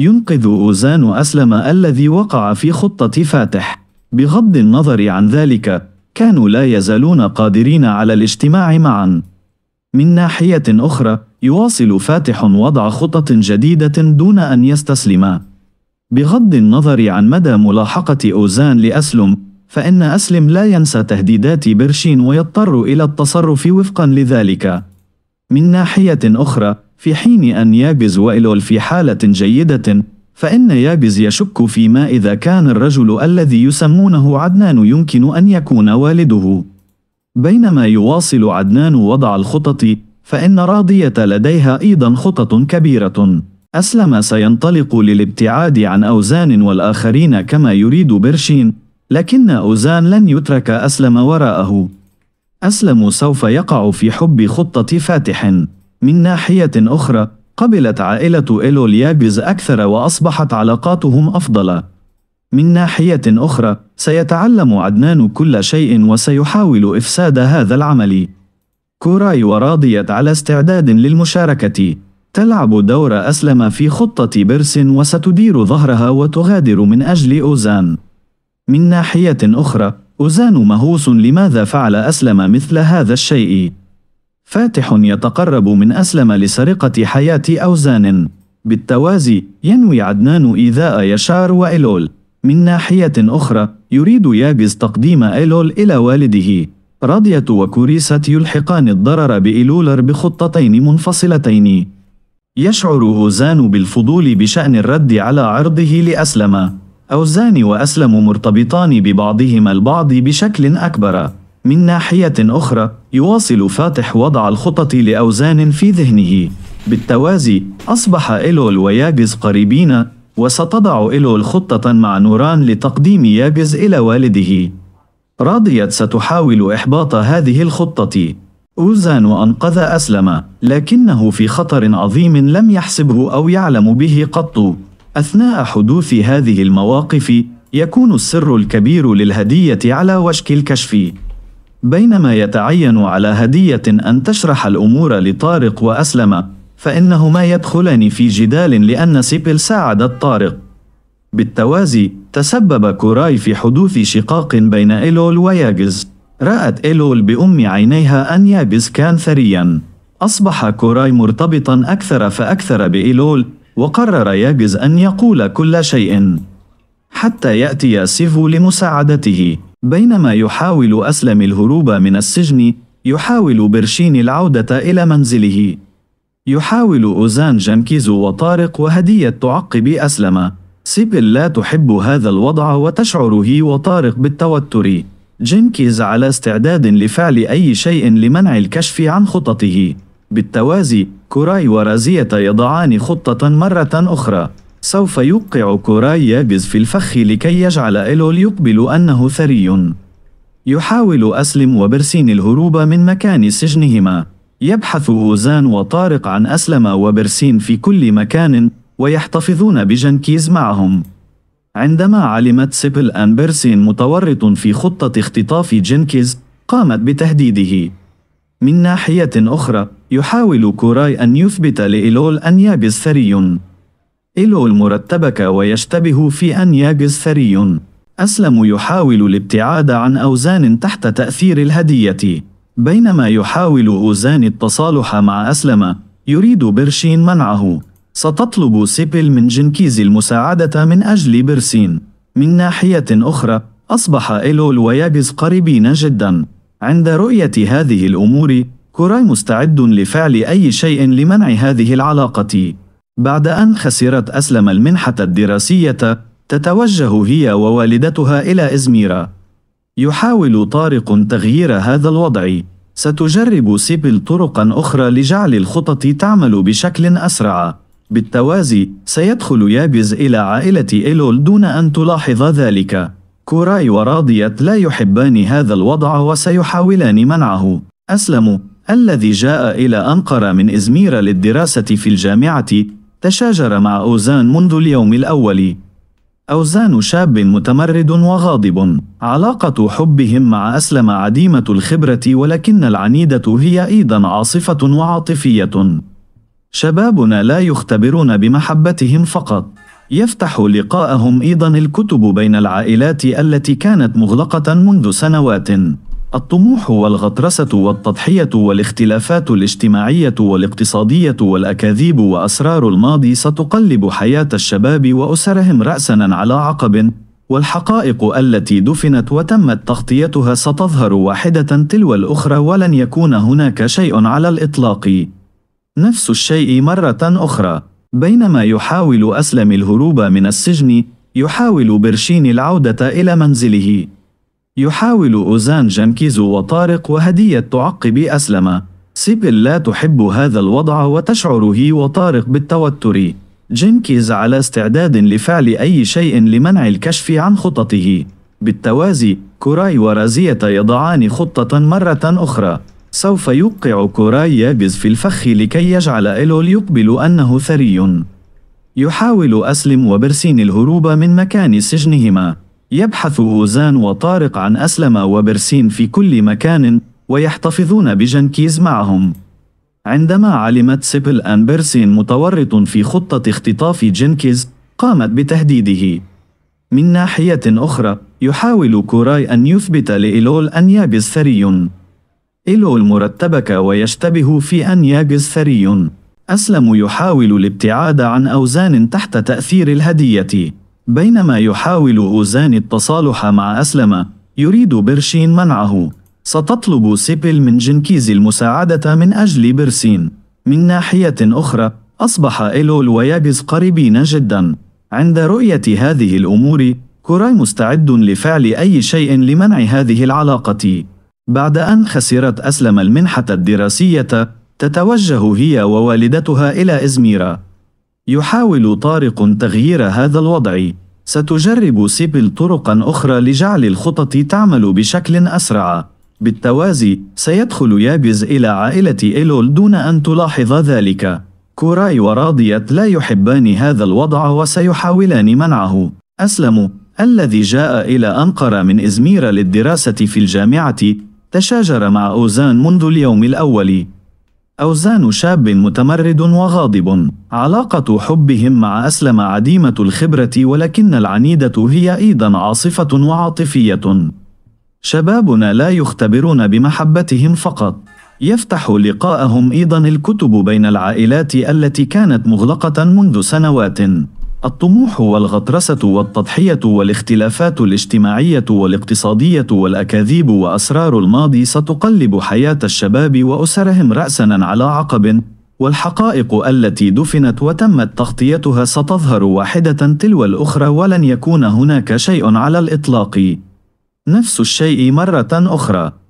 ينقذ أوزان أسلم الذي وقع في خطة فاتح بغض النظر عن ذلك كانوا لا يزالون قادرين على الاجتماع معا من ناحية أخرى يواصل فاتح وضع خطط جديدة دون أن يستسلم. بغض النظر عن مدى ملاحقة أوزان لأسلم فإن أسلم لا ينسى تهديدات برشين ويضطر إلى التصرف وفقا لذلك من ناحية أخرى في حين أن يابز وإلول في حالة جيدة فإن يابز يشك فيما إذا كان الرجل الذي يسمونه عدنان يمكن أن يكون والده بينما يواصل عدنان وضع الخطط فإن راضية لديها أيضا خطط كبيرة أسلم سينطلق للابتعاد عن أوزان والآخرين كما يريد برشين لكن أوزان لن يترك أسلم وراءه أسلم سوف يقع في حب خطة فاتح من ناحية أخرى، قبلت عائلة إيلو اليابيز أكثر وأصبحت علاقاتهم أفضل. من ناحية أخرى، سيتعلم عدنان كل شيء وسيحاول إفساد هذا العمل. كوراي وراضيت على استعداد للمشاركة. تلعب دور أسلم في خطة بيرس وستدير ظهرها وتغادر من أجل أوزان. من ناحية أخرى، أوزان مهووس لماذا فعل أسلم مثل هذا الشيء. فاتح يتقرب من أسلم لسرقة حياة أوزان بالتوازي ينوي عدنان إيذاء يشار وإلول من ناحية أخرى يريد ياجز تقديم إيلول إلى والده راضية وكوريسة يلحقان الضرر بإيلولر بخطتين منفصلتين يشعر أوزان بالفضول بشأن الرد على عرضه لأسلم أوزان وأسلم مرتبطان ببعضهما البعض بشكل أكبر من ناحية أخرى يواصل فاتح وضع الخطط لأوزان في ذهنه بالتوازي أصبح إيلول وياجز قريبين وستضع إيلول خطة مع نوران لتقديم ياجز إلى والده راضية ستحاول إحباط هذه الخطة أوزان وأنقذ أسلم لكنه في خطر عظيم لم يحسبه أو يعلم به قط أثناء حدوث هذه المواقف يكون السر الكبير للهدية على وشك الكشف بينما يتعين على هدية أن تشرح الأمور لطارق وأسلم فإنهما يدخلان في جدال لأن سيبل ساعدت طارق بالتوازي تسبب كوراي في حدوث شقاق بين إيلول وياجز رأت إيلول بأم عينيها أن ياجز كان ثريا أصبح كوراي مرتبطا أكثر فأكثر بإيلول وقرر ياجز أن يقول كل شيء حتى يأتي سيفو لمساعدته بينما يحاول أسلم الهروب من السجن يحاول برشين العودة إلى منزله يحاول أوزان جنكيز وطارق وهدية تعقب أسلم سيبل لا تحب هذا الوضع وتشعر هي وطارق بالتوتر جنكيز على استعداد لفعل أي شيء لمنع الكشف عن خططه بالتوازي كوراي ورازية يضعان خطة مرة أخرى سوف يوقع كوراي يابز في الفخ لكي يجعل إيلول يقبل أنه ثري. يحاول أسلم وبرسين الهروب من مكان سجنهما. يبحث أوزان وطارق عن أسلم وبرسين في كل مكان ويحتفظون بجنكيز معهم. عندما علمت سيبل أن بيرسين متورط في خطة اختطاف جنكيز، قامت بتهديده من ناحية أخرى يحاول كوراي أن يثبت لإيلول أن يابس ثري إلو المرتبك ويشتبه في أنياج ثري أسلم يحاول الابتعاد عن أوزان تحت تأثير الهدية بينما يحاول أوزان التصالح مع أسلم يريد برشين منعه ستطلب سيبل من جنكيز المساعدة من أجل برسين من ناحية أخرى أصبح إيلول وياجز قريبين جدا عند رؤية هذه الأمور كوراي مستعد لفعل أي شيء لمنع هذه العلاقة بعد أن خسرت أسلم المنحة الدراسية تتوجه هي ووالدتها إلى إزميرا. يحاول طارق تغيير هذا الوضع ستجرب سيبل طرقا أخرى لجعل الخطط تعمل بشكل أسرع بالتوازي سيدخل يابز إلى عائلة إيلول دون أن تلاحظ ذلك كوراي وراضية لا يحبان هذا الوضع وسيحاولان منعه أسلم الذي جاء إلى أنقرة من إزميرا للدراسة في الجامعة تشاجر مع أوزان منذ اليوم الأول. أوزان شاب متمرد وغاضب، علاقة حبهم مع أسلم عديمة الخبرة ولكن العنيدة هي أيضا عاصفة وعاطفية. شبابنا لا يختبرون بمحبتهم فقط، يفتح لقاءهم أيضا الكتب بين العائلات التي كانت مغلقة منذ سنوات. الطموح والغطرسة والتضحية والاختلافات الاجتماعية والاقتصادية والأكاذيب وأسرار الماضي ستقلب حياة الشباب وأسرهم رأسا على عقب والحقائق التي دفنت وتمت تغطيتها ستظهر واحدة تلو الأخرى ولن يكون هناك شيء على الإطلاق نفس الشيء مرة أخرى بينما يحاول أسلم الهروب من السجن يحاول برشين العودة إلى منزله يحاول أوزان جنكيز وطارق وهدية تعقب أسلم سيبل لا تحب هذا الوضع وتشعر هي وطارق بالتوتر جنكيز على استعداد لفعل أي شيء لمنع الكشف عن خططه بالتوازي كوراي ورازية يضعان خطة مرة أخرى سوف يوقع كوراي يابز في الفخ لكي يجعل إيلول يقبل أنه ثري يحاول أسلم وبرسين الهروب من مكان سجنهما يبحث هوزان وطارق عن أسلم وبرسين في كل مكان ويحتفظون بجنكيز معهم عندما علمت سيبل أن برسين متورط في خطة اختطاف جنكيز قامت بتهديده من ناحية أخرى يحاول كوراي أن يثبت لإيلول أن يابز ثري إيلول مرتبك ويشتبه في أن يابز ثري أسلم يحاول الابتعاد عن أوزان تحت تأثير الهدية بينما يحاول أوزان التصالح مع أسلم يريد برشين منعه ستطلب سيبل من جنكيز المساعدة من أجل برسين من ناحية أخرى أصبح إيلول ويابز قريبين جدا عند رؤية هذه الأمور كوراي مستعد لفعل أي شيء لمنع هذه العلاقة بعد أن خسرت أسلم المنحة الدراسية تتوجه هي ووالدتها إلى إزميرا يحاول طارق تغيير هذا الوضع ستجرب سيبل طرقا أخرى لجعل الخطط تعمل بشكل أسرع بالتوازي سيدخل يابز إلى عائلة إيلول دون أن تلاحظ ذلك كوراي وراضية لا يحبان هذا الوضع وسيحاولان منعه أسلم الذي جاء إلى أنقرة من إزمير للدراسة في الجامعة تشاجر مع أوزان منذ اليوم الأول أوزان شاب متمرد وغاضب علاقة حبهم مع أسلم عديمة الخبرة ولكن العنيدة هي أيضا عاصفة وعاطفية شبابنا لا يختبرون بمحبتهم فقط يفتح لقاءهم أيضا الكتب بين العائلات التي كانت مغلقة منذ سنوات الطموح والغطرسة والتضحية والاختلافات الاجتماعية والاقتصادية والأكاذيب وأسرار الماضي ستقلب حياة الشباب وأسرهم رأسا على عقب والحقائق التي دفنت وتمت تغطيتها ستظهر واحدة تلو الأخرى ولن يكون هناك شيء على الإطلاق نفس الشيء مرة أخرى